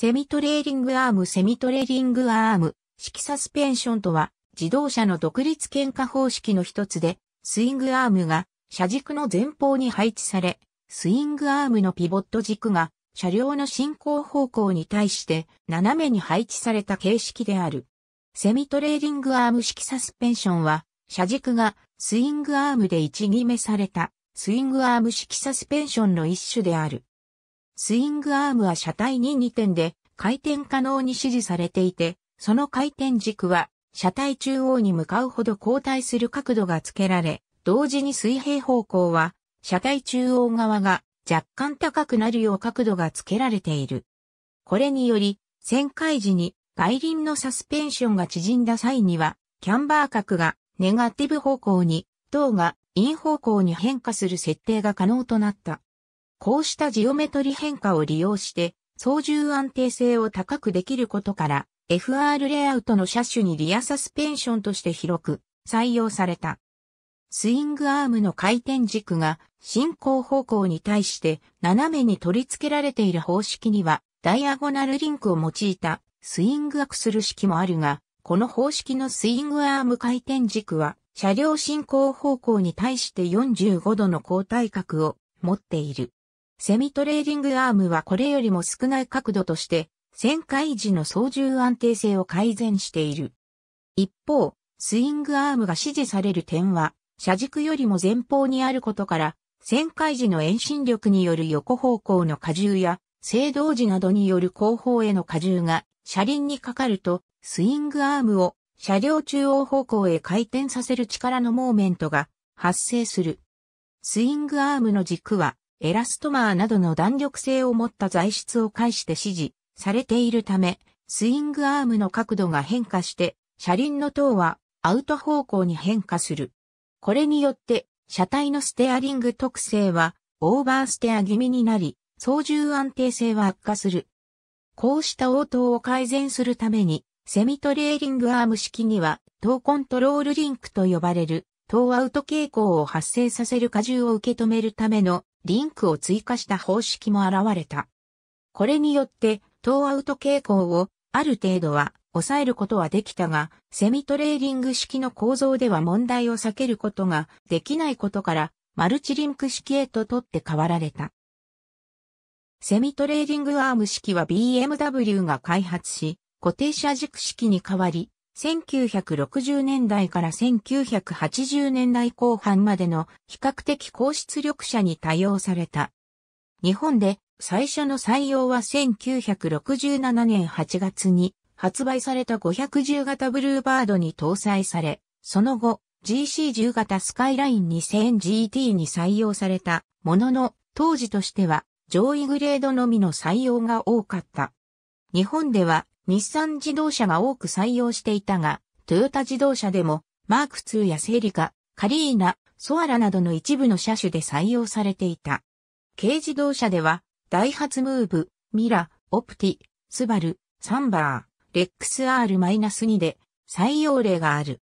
セミトレーリングアームセミトレーリングアーム式サスペンションとは自動車の独立喧嘩方式の一つでスイングアームが車軸の前方に配置されスイングアームのピボット軸が車両の進行方向に対して斜めに配置された形式である。セミトレーリングアーム式サスペンションは車軸がスイングアームで位置決めされたスイングアーム式サスペンションの一種である。スイングアームは車体に2点で回転可能に指示されていて、その回転軸は車体中央に向かうほど後退する角度がつけられ、同時に水平方向は車体中央側が若干高くなるよう角度がつけられている。これにより、旋回時に外輪のサスペンションが縮んだ際には、キャンバー角がネガティブ方向に、等がイン方向に変化する設定が可能となった。こうしたジオメトリ変化を利用して、操縦安定性を高くできることから、FR レイアウトの車種にリアサスペンションとして広く採用された。スイングアームの回転軸が進行方向に対して斜めに取り付けられている方式にはダイアゴナルリンクを用いたスイングアクスル式もあるが、この方式のスイングアーム回転軸は車両進行方向に対して45度の交代角を持っている。セミトレーディングアームはこれよりも少ない角度として、旋回時の操縦安定性を改善している。一方、スイングアームが支持される点は、車軸よりも前方にあることから、旋回時の遠心力による横方向の荷重や、制動時などによる後方への荷重が車輪にかかると、スイングアームを車両中央方向へ回転させる力のモーメントが発生する。スイングアームの軸はエラストマーなどの弾力性を持った材質を介して支持されているため、スイングアームの角度が変化して、車輪の塔はアウト方向に変化する。これによって、車体のステアリング特性はオーバーステア気味になり、操縦安定性は悪化する。こうした応答を改善するために、セミトレーリングアーム式には、塔コントロールリンクと呼ばれる、等アウト傾向を発生させる荷重を受け止めるためのリンクを追加した方式も現れた。これによって、トーアウト傾向をある程度は抑えることはできたが、セミトレーリング式の構造では問題を避けることができないことから、マルチリンク式へと取って代わられた。セミトレーリングアーム式は BMW が開発し、固定車軸式に変わり、1960年代から1980年代後半までの比較的高出力車に対応された。日本で最初の採用は1967年8月に発売された510型ブルーバードに搭載され、その後 GC10 型スカイライン 2000GT に採用されたものの当時としては上位グレードのみの採用が多かった。日本では日産自動車が多く採用していたが、トヨタ自動車でも、マーク2やセリカ、カリーナ、ソアラなどの一部の車種で採用されていた。軽自動車では、ダイハツムーブ、ミラ、オプティ、スバル、サンバー、レックス R-2 で採用例がある。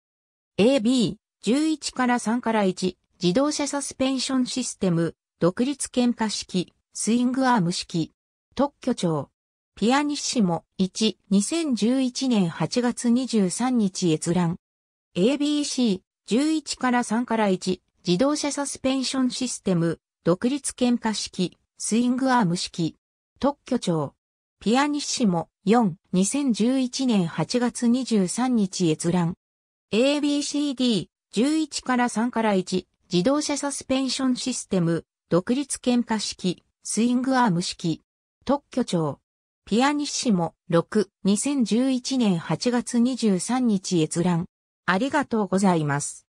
AB、11から3から1、自動車サスペンションシステム、独立喧嘩式、スイングアーム式、特許庁、ピアニッシモ1、2011年8月23日閲覧。ABC、11から3から1、自動車サスペンションシステム、独立喧嘩式、スイングアーム式、特許庁。ピアニッシモ4、2011年8月23日閲覧。ABCD、11から3から1、自動車サスペンションシステム、独立喧嘩式、スイングアーム式、特許庁。ピアニッシモ6、2011年8月23日閲覧。ありがとうございます。